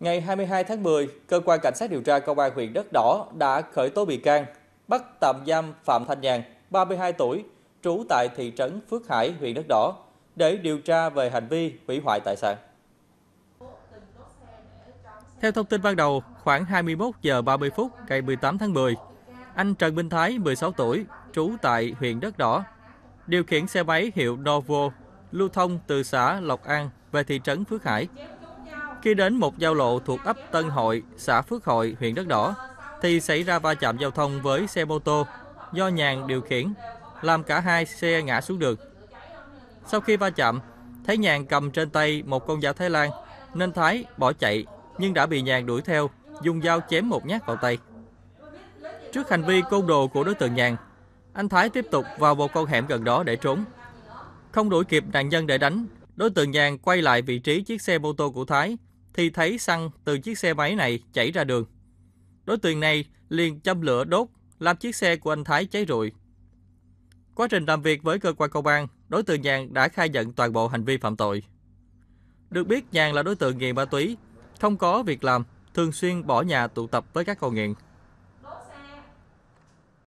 Ngày 22 tháng 10, cơ quan cảnh sát điều tra công an huyện Đất Đỏ đã khởi tố bị can, bắt tạm giam Phạm Thanh Nhàn, 32 tuổi, trú tại thị trấn Phước Hải, huyện Đất Đỏ để điều tra về hành vi hủy hoại tài sản. Theo thông tin ban đầu, khoảng 21 giờ 30 phút ngày 18 tháng 10, anh Trần Minh Thái, 16 tuổi, trú tại huyện Đất Đỏ, điều khiển xe máy hiệu Novo lưu thông từ xã Lộc An về thị trấn Phước Hải khi đến một giao lộ thuộc ấp Tân Hội, xã Phước Hội, huyện Đất Đỏ, thì xảy ra va chạm giao thông với xe mô tô do Nhàn điều khiển, làm cả hai xe ngã xuống đường. Sau khi va chạm, thấy Nhàn cầm trên tay một con dao Thái Lan, nên Thái bỏ chạy nhưng đã bị Nhàn đuổi theo, dùng dao chém một nhát vào tay. Trước hành vi côn đồ của đối tượng Nhàn, anh Thái tiếp tục vào một con hẻm gần đó để trốn. Không đuổi kịp nạn nhân để đánh Đối tượng Nhàn quay lại vị trí chiếc xe mô tô của Thái, thì thấy xăng từ chiếc xe máy này chảy ra đường. Đối tượng này liền châm lửa đốt, làm chiếc xe của anh Thái cháy rụi. Quá trình làm việc với cơ quan công an, đối tượng Nhàn đã khai nhận toàn bộ hành vi phạm tội. Được biết Nhàn là đối tượng nghiện ma túy, không có việc làm, thường xuyên bỏ nhà tụ tập với các con nghiện.